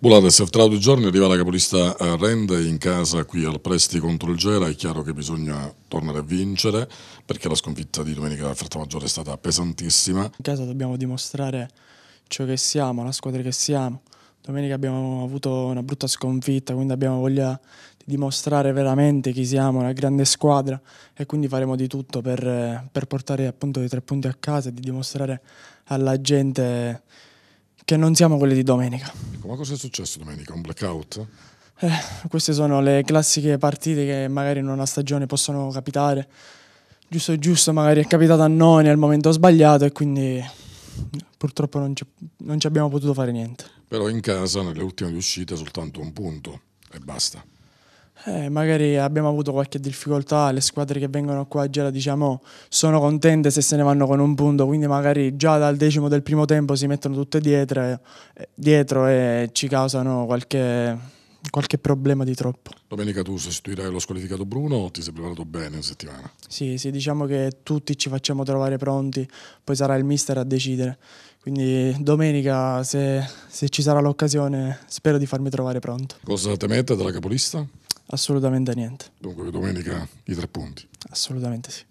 Bulades, tra due giorni arriva la capolista eh, Rende in casa qui al Presti contro il Gera, è chiaro che bisogna tornare a vincere perché la sconfitta di domenica a Frattamaggiore è stata pesantissima. In casa dobbiamo dimostrare ciò che siamo, la squadra che siamo. Domenica abbiamo avuto una brutta sconfitta, quindi abbiamo voglia di dimostrare veramente chi siamo, una grande squadra e quindi faremo di tutto per, per portare appunto i tre punti a casa e di dimostrare alla gente che non siamo quelle di domenica. Ecco, ma cosa è successo domenica? Un blackout? Eh, queste sono le classiche partite che magari in una stagione possono capitare. Giusto, giusto, magari è capitato a noi nel momento sbagliato e quindi purtroppo non ci, non ci abbiamo potuto fare niente. Però in casa, nelle ultime uscite, soltanto un punto e basta. Eh, magari abbiamo avuto qualche difficoltà, le squadre che vengono qua a Gela diciamo, sono contente se se ne vanno con un punto, quindi magari già dal decimo del primo tempo si mettono tutte dietro, e, eh, dietro e ci causano qualche, qualche, problema di troppo. Domenica tu sostituirai lo squalificato Bruno, o ti sei preparato bene in settimana? Sì, sì, diciamo che tutti ci facciamo trovare pronti, poi sarà il mister a decidere, quindi domenica se, se ci sarà l'occasione spero di farmi trovare pronto. Cosa temete dalla capolista? Assolutamente niente. Dunque domenica i tre punti. Assolutamente sì.